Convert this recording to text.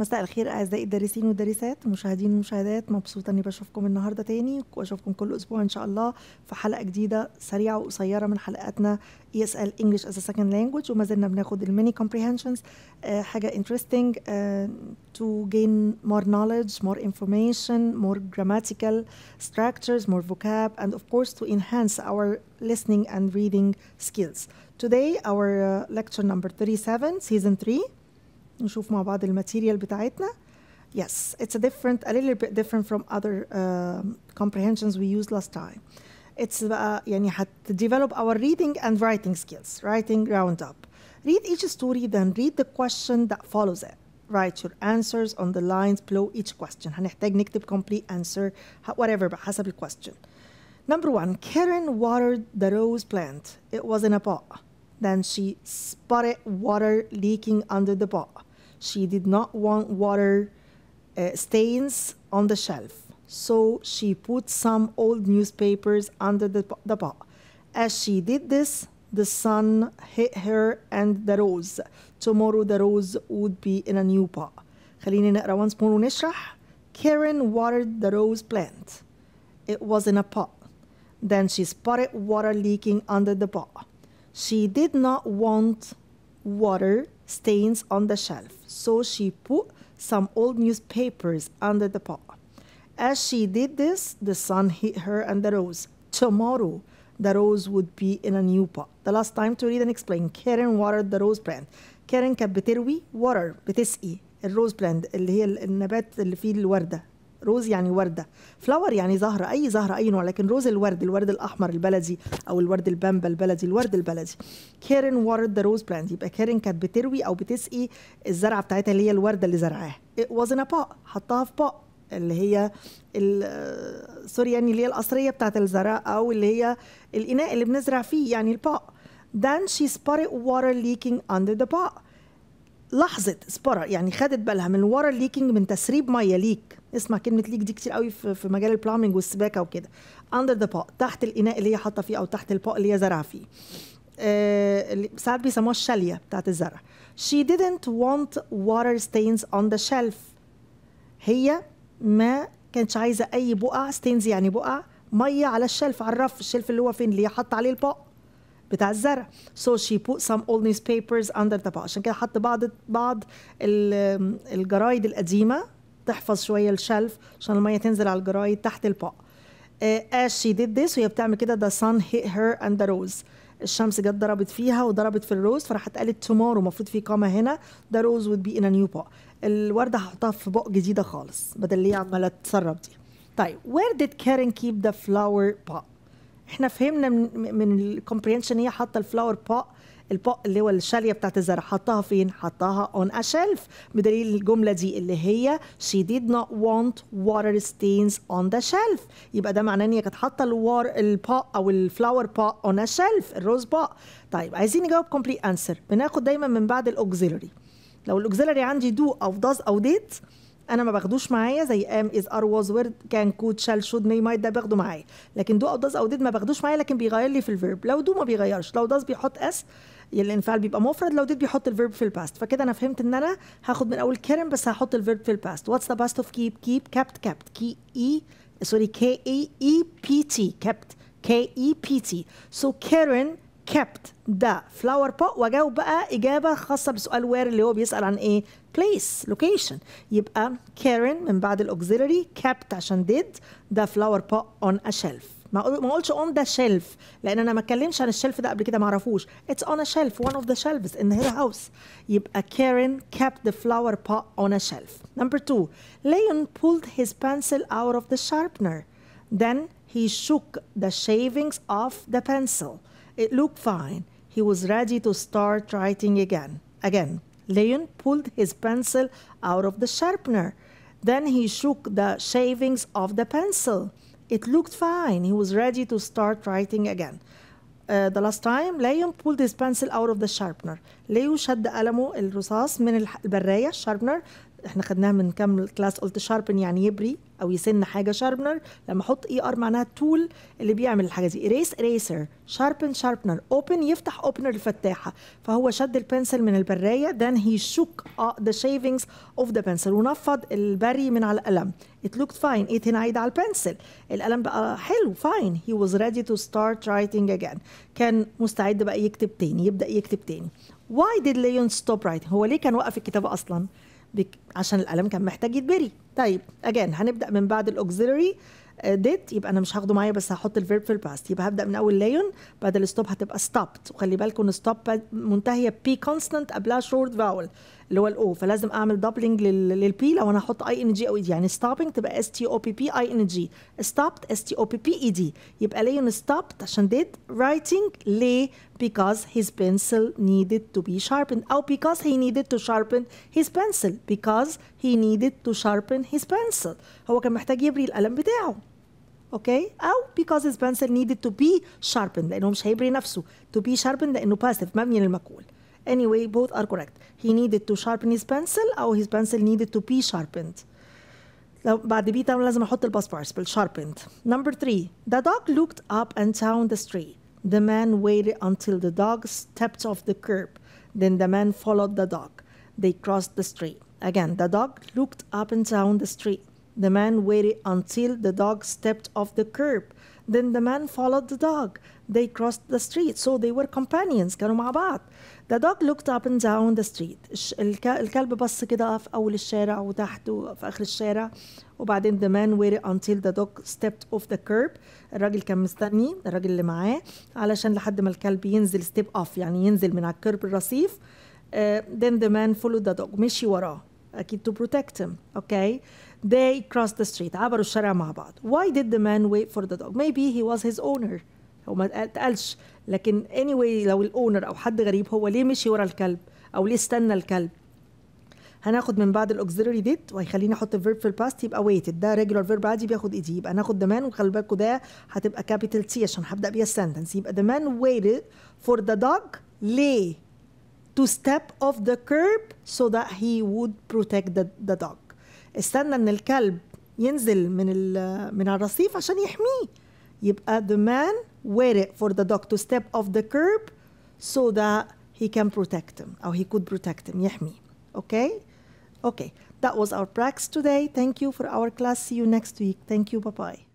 مساء الخير اعزائي الدارسين والدارسات مشاهدين ومشاهدات مبسوطه اني بشوفكم النهارده تاني واشوفكم كل اسبوع ان شاء الله في حلقه جديده سريعه وقصيره من حلقاتنا اي اس ال انجلش از سكند لانجوج وما زلنا بناخد الميني كومبريهنشنز آه، حاجه انترستنج تو جين مور نوليدج مور انفورميشن مور جراماتيكال structures more vocab and of course to enhance our listening and reading skills today our uh, lecture number 37 season 3 نشوف مع بعض الماتيريال بتاعتنا yes it's a different a little bit different from other uh, comprehensions we used last time it's بقى يعني develop our reading and writing skills writing roundup read each story then read the question that follows it write your answers on the lines below each question هنحتاج نكتب complete answer whatever بقى حسب question number one Karen watered the rose plant it was in a pot then she spotted water leaking under the pot she did not want water uh, stains on the shelf, so she put some old newspapers under the, the pot. As she did this, the sun hit her and the rose. Tomorrow the rose would be in a new pot. Karen watered the rose plant. It was in a pot. Then she spotted water leaking under the pot. She did not want water stains on the shelf, so she put some old newspapers under the pot. As she did this, the sun hit her and the rose. Tomorrow, the rose would be in a new pot. The last time to read and explain, Karen watered the rose plant. Karen كانت بتروي water بتسقي الروز بلاند اللي هي النبات اللي فيه الورده روز يعني ورده فلاور يعني زهره اي زهره اي نوع لكن روز الورد الورد الاحمر البلدي او الورد البامبا البلدي الورد البلدي كيرن وارد ذا روز بلانت يبقى كيرن كانت بتروي او بتسقي الزرعه بتاعتها اللي هي الورده اللي زرعاها a pot حطها في pot اللي هي سوري آه، يعني اللي هي القصريه بتاعت الزرع او اللي هي الاناء اللي بنزرع فيه يعني الباء then she spotted water leaking under the pot لحظة سبارة يعني خدت بالها من water leaking من تسريب مية ليك اسمع كلمه ليك دي كتير قوي في مجال البلامنج والسباكه وكده اندر ذا بوت تحت الاناء اللي هي حاطه فيه او تحت البوت اللي هي زرع فيه آه ساعات بيسموها الشاليه بتاعت الزرع she didn't want water stains on the shelf هي ما كانتش عايزه اي بقع ستينز يعني بقع ميه على الشلف على الرف الشلف اللي هو فين اللي حط عليه البق بتاع الزرع so she put some old newspapers under the pot عشان كده حط بعض بعض الجرايد القديمه تحفظ شويه الشلف عشان الميه تنزل على الجرايد تحت الباق آه، as she did this وهي بتعمل كده the sun hit her and the rose الشمس جت ضربت فيها وضربت في الروز فراحت قالت تومورو المفروض في قامه هنا the روز would be in a new pot الورده هحطها في بق جديده خالص بدل اللي هي عماله تسرب دي طيب where did Karen keep the flower pot احنا فهمنا من, من الكومبرينشن هي حاطه الفلاور pot البق اللي هو الشاليه بتاعت الزرع حطها فين حطها اون ا شيلف بدليل الجمله دي اللي هي she did not want water stains on the shelf يبقى ده معناه ان هي كانت حاطه الوار البق او الفلاور بق اون ا شيلف الروز بق طيب عايزين نجاوب كومبليت انسر بناخد دايما من بعد الاوكسيلري لو الاوكسيلري عندي دو او داز او ديت انا ما باخدوش معايا زي ام از ار واز وير كان كود شال شود مي مايت ده باخده معايا لكن دو او داز او ديد ما باخدوش معايا لكن بيغير لي في الفيرب لو دو ما بيغيرش لو داز بيحط اس يعني الانفعال بيبقى مفرد لو ديد بيحط الفيرب في الباست فكده انا فهمت ان انا هاخد من اول كيرم بس هحط الفيرب في الباست واتس ذا باست اوف كيب كيب كابت كابت كي اي سوري كي اي اي بي تي كابت كي اي بي تي سو كيرن kept the flower pot واجاوب بقى اجابة خاصة بسؤال where اللي هو بيسال عن ايه place location يبقى Karen من بعد الاوكسيلري kept عشان did the flower pot on a shelf ما ما اقولش on the shelf لان انا ما اتكلمش عن الشلف ده قبل كده ما اعرفوش it's on a shelf one of the shelves in her house يبقى Karen kept the flower pot on a shelf number two Leon pulled his pencil out of the sharpener then he shook the shavings off the pencil it looked fine. He was ready to start writing again. Again, Leon pulled his pencil out of the sharpener. Then he shook the shavings off the pencil. It looked fine. He was ready to start writing again. Uh, the last time Leon pulled his pencil out of the sharpener ليو شد قلمه الرصاص من البراية sharpener احنا خدناها من كام كلاس قلت شاربن يعني يبري او يسن حاجه شاربنر لما احط اي e ار معناها التول اللي بيعمل الحاجه دي اريس اريسر شاربن شاربنر اوبن يفتح اوبنر الفتاحه فهو شد البنسل من البرايه then هي شوك ذا شيفنجز اوف ذا بنسل ونفض البري من على القلم ات لوكت فاين ايه هنا عيد على البنسل القلم بقى حلو فاين هي واز ريدي تو ستارت رايتنج اجين كان مستعد بقى يكتب تاني يبدا يكتب تاني واي ديد ليون ستوب رايتنج هو ليه كان وقف الكتابه اصلا عشان القلم كان محتاج يتبري طيب اجان هنبدا من بعد الاوكسيلري آه، ديت يبقى انا مش هاخده معايا بس هحط الفيرب في الباست يبقى هبدا من اول ليون بدل ستوب هتبقى ستوبت وخلي بالكم ستوب منتهيه بي كونستنت قبلها شورت فاول اللي هو الاو فلازم اعمل دبلنج للبي لو انا هحط اي ان جي او اي e دي يعني ستوبنج تبقى اس تي او بي بي اي ان جي ستوبت اس تي او بي بي اي دي يبقى ليون ستوبت عشان ديت رايتنج ليه because his pencil needed to be sharpened او because he needed to sharpen his pencil because because he needed to sharpen his pencil هو كان محتاج يبري القلم بتاعه okay? او because his pencil needed to be sharpened لانه مش هيبري نفسه to be sharpened لانه passive مبني للمجهول anyway both are correct he needed to sharpen his pencil او his pencil needed to be sharpened لو بعد بيتا لازم احط الباس بارسبل sharpened number 3 the dog looked up and down the street the man waited until the dog stepped off the curb then the man followed the dog they crossed the street Again, the dog looked up and down the street. The man waited until the dog stepped off the curb. Then the man followed the dog. They crossed the street. So they were companions. كانوا مع بعض. The dog looked up and down the street. الكلب بص كده في أول الشارع وتحت وفي آخر الشارع وبعدين the man waited until the dog stepped off the curb. الراجل كان مستني الراجل اللي معاه علشان لحد ما الكلب ينزل step off يعني ينزل من على الكرب الرصيف. Uh, then the man followed the dog مشي وراه. اكيد to protect him okay they crossed the street عبروا الشارع مع بعض why did the man wait for the dog maybe he was his owner هو ما اتقالش لكن anyway لو الاونر او حد غريب هو ليه مشي ورا الكلب او ليه استنى الكلب هناخد من بعد الاوكسيلري ديت وهيخليني احط الفيرب في الباست يبقى ويتد ده ريجولار فيرب عادي بياخد ايدي يبقى ناخد ذا مان وخلي بالكوا ده هتبقى كابيتال تي عشان هبدا بيها السنتنس يبقى ذا مان waited فور ذا dog ليه to step off the curb so that he would protect the, the dog استنى ان الكلب ينزل من من الرصيف عشان يحميه يبقى the man waited for the dog to step off the curb so that he can protect him or he could protect him يحميه okay okay that was our practice today thank you for our class see you next week thank you bye bye